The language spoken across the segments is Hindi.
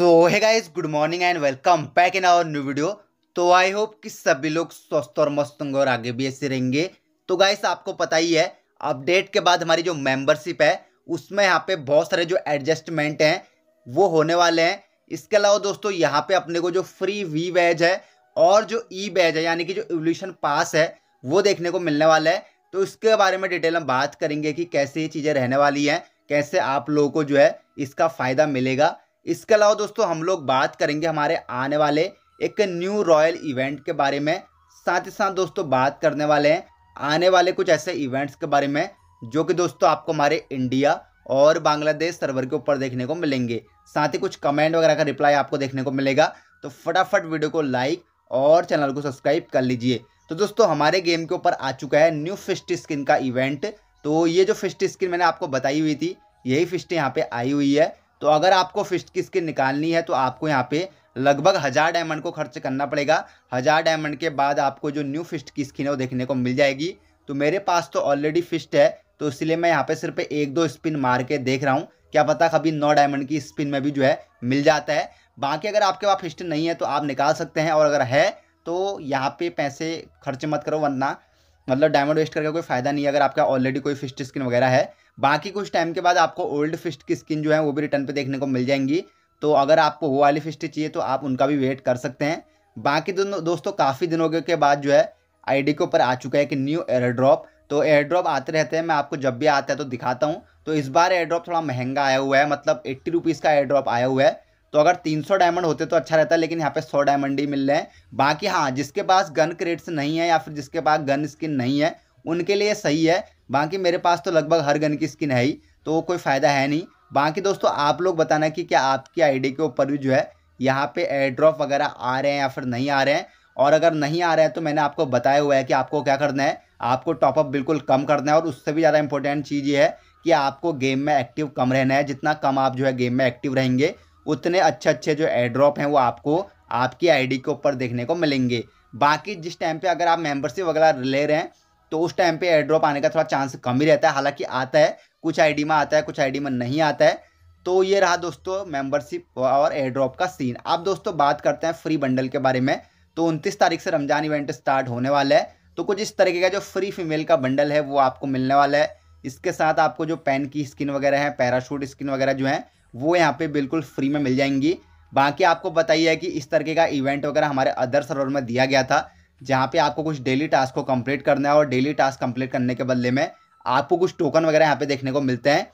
so hi guys good morning and welcome back in our new video तो आई होप कि सभी लोग स्वस्थ और मस्त होंगे और आगे भी ऐसे रहेंगे तो गाइस आपको पता ही है अपडेट के बाद हमारी जो मेंबरशिप है उसमें यहाँ पे बहुत सारे जो एडजस्टमेंट हैं वो होने वाले हैं इसके अलावा दोस्तों यहाँ पे अपने को जो फ्री वी बैज है और जो ई e बैज है यानी कि जो एवोल्यूशन पास है वो देखने को मिलने वाला है तो इसके बारे में डिटेल हम बात करेंगे कि कैसे ये चीज़ें रहने वाली हैं कैसे आप लोगों को जो है इसका फ़ायदा मिलेगा इसके अलावा दोस्तों हम लोग बात करेंगे हमारे आने वाले एक न्यू रॉयल इवेंट के बारे में साथ ही साथ दोस्तों बात करने वाले हैं आने वाले कुछ ऐसे इवेंट्स के बारे में जो कि दोस्तों आपको हमारे इंडिया और बांग्लादेश सर्वर के ऊपर देखने को मिलेंगे साथ ही कुछ कमेंट वगैरह का रिप्लाई आपको देखने को मिलेगा तो फटाफट वीडियो को लाइक और चैनल को सब्सक्राइब कर लीजिए तो दोस्तों हमारे गेम के ऊपर आ चुका है न्यू फिस्ट स्किन का इवेंट तो ये जो फिस्ट स्किन मैंने आपको बताई हुई थी यही फिस्ट यहाँ पे आई हुई है तो अगर आपको फिश की स्किन निकालनी है तो आपको यहाँ पे लगभग हज़ार डायमंड को खर्च करना पड़ेगा हज़ार डायमंड के बाद आपको जो न्यू फिस्ट की स्किन है वो देखने को मिल जाएगी तो मेरे पास तो ऑलरेडी फिस्ट है तो इसलिए मैं यहाँ पे सिर्फ एक दो स्पिन मार के देख रहा हूँ क्या पता कभी नौ डायमंड की स्पिन में भी जो है मिल जाता है बाकी अगर आपके पास फिस्ट नहीं है तो आप निकाल सकते हैं और अगर है तो यहाँ पे पैसे खर्च मत करो वरना मतलब डायमंड वेस्ट करके कोई फ़ायदा नहीं है अगर आपका ऑलरेडी कोई फिस्ट स्किन वगैरह है बाकी कुछ टाइम के बाद आपको ओल्ड फिस्ट की स्किन जो है वो भी रिटर्न पे देखने को मिल जाएंगी तो अगर आपको वो वाली फिस्ट चाहिए तो आप उनका भी वेट कर सकते हैं बाकी दोनों दोस्तों काफ़ी दिनों के बाद जो है आईडी के ऊपर आ चुका है कि न्यू एयर ड्रॉप तो एयर ड्रॉप आते रहते हैं मैं आपको जब भी आता है तो दिखाता हूँ तो इस बार एयर ड्रॉप थोड़ा महंगा आया हुआ है मतलब एट्टी रुपीज़ का एयर ड्रॉप आया हुआ है तो अगर 300 डायमंड होते तो अच्छा रहता लेकिन यहाँ पे 100 डायमंड ही मिल रहे हैं बाकी हाँ जिसके पास गन क्रेट्स नहीं है या फिर जिसके पास गन स्किन नहीं है उनके लिए सही है बाकी मेरे पास तो लगभग हर गन की स्किन है ही तो कोई फ़ायदा है नहीं बाकी दोस्तों आप लोग बताना कि क्या आपकी आईडी के ऊपर भी जो है यहाँ पे एयर ड्रॉप वगैरह आ रहे हैं या फिर नहीं आ रहे हैं और अगर नहीं आ रहे हैं तो मैंने आपको बताया हुआ है कि आपको क्या करना है आपको टॉपअप बिल्कुल कम करना है और उससे भी ज़्यादा इंपॉर्टेंट चीज़ ये है कि आपको गेम में एक्टिव कम रहना है जितना कम आप जो है गेम में एक्टिव रहेंगे उतने अच्छे अच्छे जो एड्रॉप हैं वो आपको आपकी आईडी के ऊपर देखने को मिलेंगे बाकी जिस टाइम पे अगर आप मेंबरशिप वगैरह ले रहे हैं तो उस टाइम पे एड्रॉप आने का थोड़ा चांस कम ही रहता है हालांकि आता है कुछ आईडी में आता है कुछ आईडी में नहीं आता है तो ये रहा दोस्तों मेंबरशिप और एड्रॉप का सीन अब दोस्तों बात करते हैं फ्री बंडल के बारे में तो उनतीस तारीख से रमजान इवेंट स्टार्ट होने वाला है तो कुछ इस तरीके का जो फ्री फीमेल का बंडल है वो आपको मिलने वाला है इसके साथ आपको जो पेन की स्किन वगैरह है पैराशूट स्किन वगैरह जो है वो यहाँ पे बिल्कुल फ्री में मिल जाएंगी बाकी आपको बताइए कि इस तरीके का इवेंट वगैरह हमारे अदर सर्वर में दिया गया था जहाँ पे आपको कुछ डेली टास्क को कंप्लीट करना है और डेली टास्क कंप्लीट करने के बदले में आपको कुछ टोकन वगैरह यहाँ पे देखने को मिलते हैं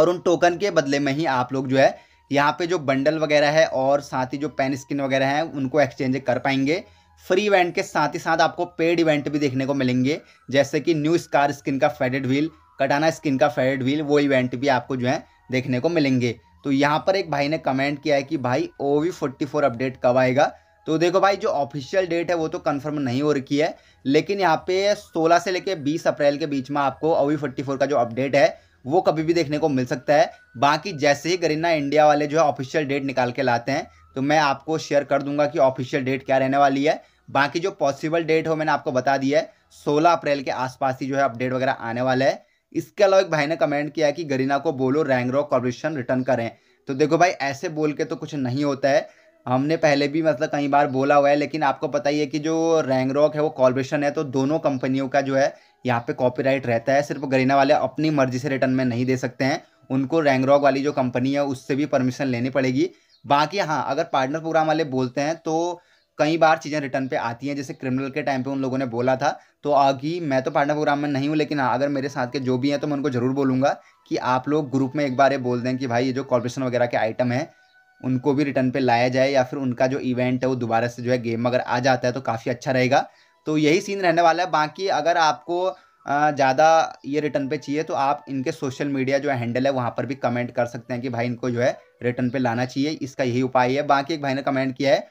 और उन टोकन के बदले में ही आप लोग जो है यहाँ पे जो बंडल वगैरह है और साथ ही जो पेन स्किन वगैरह हैं उनको एक्सचेंज कर पाएंगे फ्री इवेंट के साथ ही साथ आपको पेड इवेंट भी देखने को मिलेंगे जैसे कि न्यू स्कार स्किन का फेडेड व्हील कटाना स्किन का फेडेड व्हील वो इवेंट भी आपको जो है देखने को मिलेंगे तो यहाँ पर एक भाई ने कमेंट किया है कि भाई O V forty four update कब आएगा तो देखो भाई जो ऑफिशियल डेट है वो तो कंफर्म नहीं हो रखी है लेकिन यहाँ पे 16 से लेके 20 अप्रैल के बीच में आपको ओ वी फोर्टी फोर का जो अपडेट है वो कभी भी देखने को मिल सकता है बाकी जैसे ही गरीना इंडिया वाले जो है ऑफिशियल डेट निकाल के लाते हैं तो मैं आपको शेयर कर दूंगा कि ऑफिशियल डेट क्या रहने वाली है बाकी जो पॉसिबल डेट हो मैंने आपको बता दिया है सोलह अप्रैल के आसपास ही जो है अपडेट वगैरह आने वाला है इसके अलावा एक भाई ने कमेंट किया कि गरीना को बोलो रैंग रॉक कॉर्पोरेशन रिटर्न करें तो देखो भाई ऐसे बोल के तो कुछ नहीं होता है हमने पहले भी मतलब कई बार बोला हुआ है लेकिन आपको पता ही है कि जो रैंग रॉक है वो कॉर्पोरेशन है तो दोनों कंपनियों का जो है यहाँ पे कॉपीराइट रहता है सिर्फ गरीना वाले अपनी मर्जी से रिटर्न में नहीं दे सकते हैं उनको रैंग रॉक वाली जो कंपनी है उससे भी परमिशन लेनी पड़ेगी बाकी हाँ अगर पार्टनर प्रोग्राम वाले बोलते हैं तो कई बार चीज़ें रिटर्न पे आती हैं जैसे क्रिमिनल के टाइम पे उन लोगों ने बोला था तो आगे मैं तो पार्टनर प्रोग्राम में नहीं हूँ लेकिन हाँ, अगर मेरे साथ के जो भी हैं तो मैं उनको ज़रूर बोलूँगा कि आप लोग ग्रुप में एक बार ये बोल दें कि भाई ये जो कॉर्पोरेशन वगैरह के आइटम है उनको भी रिटर्न पे लाया जाए या फिर उनका जो इवेंट है वो दोबारा से जो है गेम अगर आ जाता है तो काफ़ी अच्छा रहेगा तो यही सीन रहने वाला है बाकी अगर आपको ज़्यादा ये रिटर्न पे चाहिए तो आप इनके सोशल मीडिया जो हैंडल है वहाँ पर भी कमेंट कर सकते हैं कि भाई इनको जो है रिटर्न पे लाना चाहिए इसका यही उपाय है बाकी एक भाई ने कमेंट किया है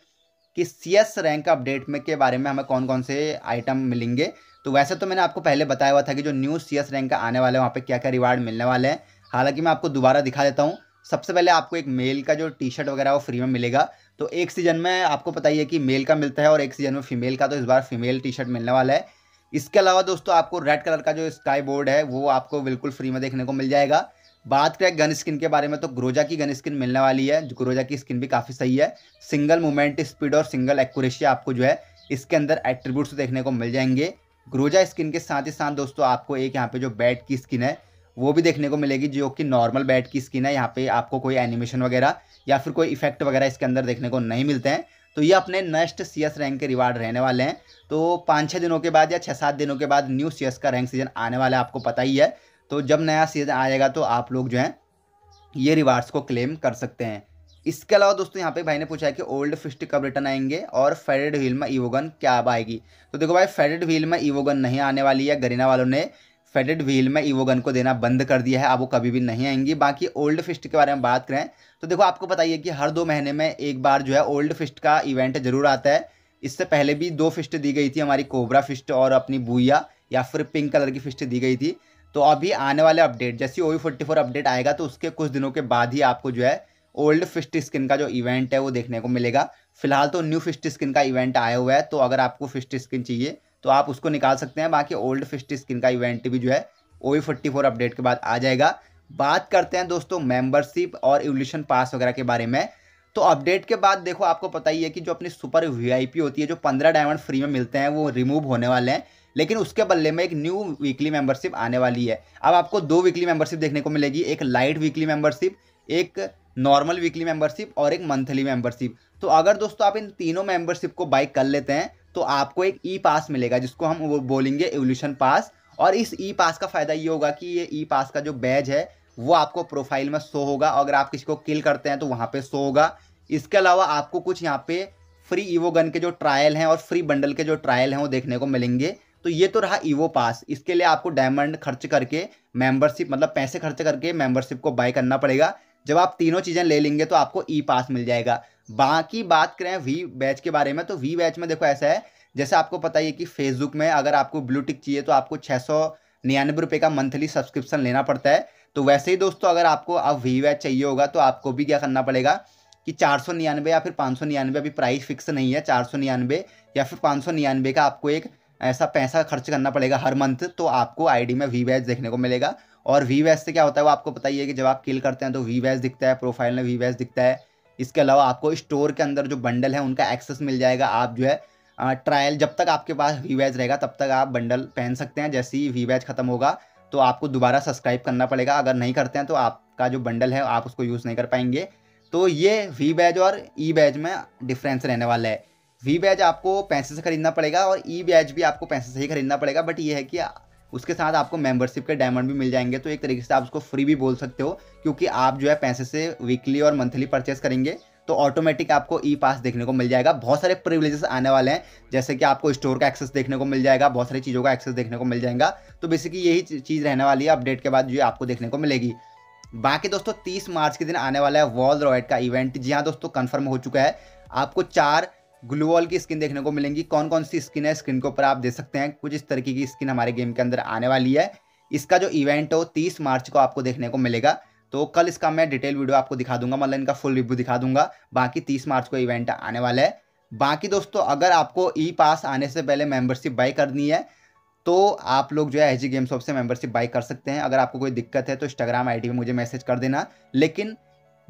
कि सी एस रैंक अपडेट में के बारे में हमें कौन कौन से आइटम मिलेंगे तो वैसे तो मैंने आपको पहले बताया हुआ था कि जो न्यू सी एस रैंक का आने वाला है वहाँ पे क्या क्या रिवार्ड मिलने वाले हैं हालांकि मैं आपको दोबारा दिखा देता हूँ सबसे पहले आपको एक मेल का जो टी शर्ट वगैरह वो फ्री में मिलेगा तो एक सीजन में आपको पता ही है कि मेल का मिलता है और एक सीजन में फीमेल का तो इस बार फीमेल टी शर्ट मिलने वाला है इसके अलावा दोस्तों आपको रेड कलर का जो स्काई बोर्ड है वो आपको बिल्कुल फ्री में देखने को मिल जाएगा बात करें गन स्किन के बारे में तो ग्रोजा की गन स्किन मिलने वाली है जो ग्रोजा की स्किन भी काफ़ी सही है सिंगल मूवमेंट स्पीड और सिंगल एक्यूरेसी आपको जो है इसके अंदर एट्रीब्यूट्स देखने को मिल जाएंगे ग्रोजा स्किन के साथ ही साथ दोस्तों आपको एक यहाँ पे जो बैट की स्किन है वो भी देखने को मिलेगी जो कि नॉर्मल बैट की स्किन है यहाँ पे आपको कोई एनिमेशन वगैरह या फिर कोई इफेक्ट वगैरह इसके अंदर देखने को नहीं मिलते हैं तो ये अपने नेक्स्ट सी एस रैंक के रिवार्ड रहने वाले हैं तो पाँच छः दिनों के बाद या छः सात दिनों के बाद न्यू सी एस का रैंक सीजन आने वाला है आपको पता ही है तो जब नया सीज़न आएगा तो आप लोग जो हैं ये रिवार्ड्स को क्लेम कर सकते हैं इसके अलावा दोस्तों यहाँ पे भाई ने पूछा है कि ओल्ड फिस्ट कब रिटर्न आएंगे और फेडेड व्हील में ईवोगन क्या अब आएगी तो देखो भाई फेडेड व्हील में ईवोगन नहीं आने वाली है गरीना वालों ने फेडेड व्हील में ईवोगन को देना बंद कर दिया है अब वो कभी भी नहीं आएंगी बाकी ओल्ड फिस्ट के बारे में बात करें तो देखो आपको बताइए कि हर दो महीने में एक बार जो है ओल्ड फिस्ट का इवेंट जरूर आता है इससे पहले भी दो फिस्ट दी गई थी हमारी कोबरा फिस्ट और अपनी बुया या फिर पिंक कलर की फिस्ट दी गई थी तो अभी आने वाले अपडेट जैसे ओ फोर्टी फोर अपडेट आएगा तो उसके कुछ दिनों के बाद ही आपको जो है ओल्ड फिस्ट स्किन का जो इवेंट है वो देखने को मिलेगा फिलहाल तो न्यू फिस्ट स्किन का इवेंट आया हुआ है तो अगर आपको फिस्ट स्किन चाहिए तो आप उसको निकाल सकते हैं बाकी ओल्ड फिस्ट स्किन का इवेंट भी जो है ओ वी फोर अपडेट के बाद आ जाएगा बात करते हैं दोस्तों मेंबरशिप और एवोल्यूशन पास वगैरह के बारे में तो अपडेट के बाद देखो आपको पता ही है कि जो अपनी सुपर वीआईपी होती है जो पंद्रह डायमंड फ्री में मिलते हैं वो रिमूव होने वाले हैं लेकिन उसके बल्ले में एक न्यू वीकली मेंबरशिप आने वाली है अब आपको दो वीकली मेंबरशिप देखने को मिलेगी एक लाइट वीकली मेंबरशिप एक नॉर्मल वीकली मेंबरशिप और एक मंथली मेंबरशिप तो अगर दोस्तों आप इन तीनों मेंबरशिप को बाइक कर लेते हैं तो आपको एक ई पास मिलेगा जिसको हम बोलेंगे एवोल्यूशन पास और इस ई पास का फ़ायदा ये होगा कि ये ई पास का जो बैज है वो आपको प्रोफाइल में शो होगा अगर आप किसी को किल करते हैं तो वहाँ पे शो होगा इसके अलावा आपको कुछ यहाँ पे फ्री ईवो गन के जो ट्रायल हैं और फ्री बंडल के जो ट्रायल हैं वो देखने को मिलेंगे तो ये तो रहा ईवो पास इसके लिए आपको डायमंड खर्च करके मेंबरशिप मतलब पैसे खर्च करके मेंबरशिप को बाय करना पड़ेगा जब आप तीनों चीज़ें ले लेंगे तो आपको ई e पास मिल जाएगा बाकी बात करें वी बैच के बारे में तो वी बैच में देखो ऐसा है जैसे आपको पता ही है कि फेसबुक में अगर आपको ब्लू टिक चाहिए तो आपको छः सौ निन्यानवे रुपये का मंथली सब्सक्रिप्शन लेना पड़ता है तो वैसे ही दोस्तों अगर आपको अब वी बैच चाहिए होगा तो आपको भी क्या करना पड़ेगा कि चार सौ निन्यानवे या फिर पाँच सौ निन्यानवे अभी प्राइस फिक्स नहीं है चार सौ निन्यानवे या फिर पाँच सौ निन्यानवे का आपको एक ऐसा पैसा खर्च करना पड़ेगा हर मंथ तो आपको आईडी में वी वैस देखने को मिलेगा और वी वैस से क्या होता है वो आपको पता ही है कि जब आप किल करते हैं तो वी वैस दिखता है प्रोफाइल में वी वैस दिखता है इसके अलावा आपको स्टोर के अंदर जो बंडल है उनका एक्सेस मिल जाएगा आप जो है ट्रायल जब तक आपके पास वी वैज रहेगा तब तक आप बंडल पहन सकते हैं जैसे ही वी वैस ख़त्म होगा तो आपको दोबारा सब्सक्राइब करना पड़ेगा अगर नहीं करते हैं तो आपका जो बंडल है आप उसको यूज़ नहीं कर पाएंगे तो ये वी बैज और ई e बैज में डिफरेंस रहने वाला है वी बैज आपको पैसे से खरीदना पड़ेगा और ई e बैज भी आपको पैसे से ही खरीदना पड़ेगा बट ये है कि उसके साथ आपको मेंबरशिप के डायमंड भी मिल जाएंगे तो एक तरीके से आप उसको फ्री भी बोल सकते हो क्योंकि आप जो है पैसे से वीकली और मंथली परचेस करेंगे तो ऑटोमेटिक आपको ई पास देखने को मिल जाएगा बहुत सारे प्रिविलेजेस आने वाले हैं जैसे कि आपको स्टोर का एक्सेस देखने को मिल जाएगा बहुत सारी चीज़ों का एक्सेस देखने को मिल जाएगा तो बेसिकली यही चीज़ रहने वाली है अपडेट के बाद जो आपको देखने को मिलेगी बाकी दोस्तों 30 मार्च के दिन आने वाला है वॉल रॉयट का इवेंट जी हाँ दोस्तों कन्फर्म हो चुका है आपको चार ग्लूवॉल की स्किन देखने को मिलेंगी कौन कौन सी स्किन है स्क्रीन के ऊपर आप दे सकते हैं कुछ इस तरीके की स्किन हमारे गेम के अंदर आने वाली है इसका जो इवेंट हो तीस मार्च को आपको देखने को मिलेगा तो कल इसका मैं डिटेल वीडियो आपको दिखा दूंगा मतलब इनका फुल रिव्यू दिखा दूंगा बाकी तीस मार्च को इवेंट आने वाला है बाकी दोस्तों अगर आपको ई पास आने से पहले मेंबरशिप बाई करनी है तो आप लोग जो है एच जी गेम शॉप से मेंबरशिप बाई कर सकते हैं अगर आपको कोई दिक्कत है तो इंस्टाग्राम आईडी पे मुझे मैसेज कर देना लेकिन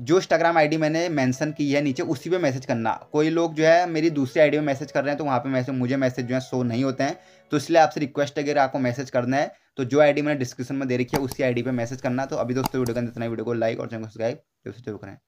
जो इंस्टाग्राम आईडी मैंने मेंशन की है नीचे उसी पे मैसेज करना कोई लोग जो है मेरी दूसरी आईडी में मैसेज कर रहे हैं तो वहाँ पे मैसेज मुझे मैसेज जो है शो नहीं होते हैं तो इसलिए आपसे रिक्वेस्ट है अगर आपको मैसेज करना है तो जो आईडी मैंने डिस्क्रिप्शन में दे रखी है उसी आईडी पे मैसेज करना तो अभी दोस्तों वीडियो का इतना वीडियो को लाइक और चैनल सब्सक्राइब जो करें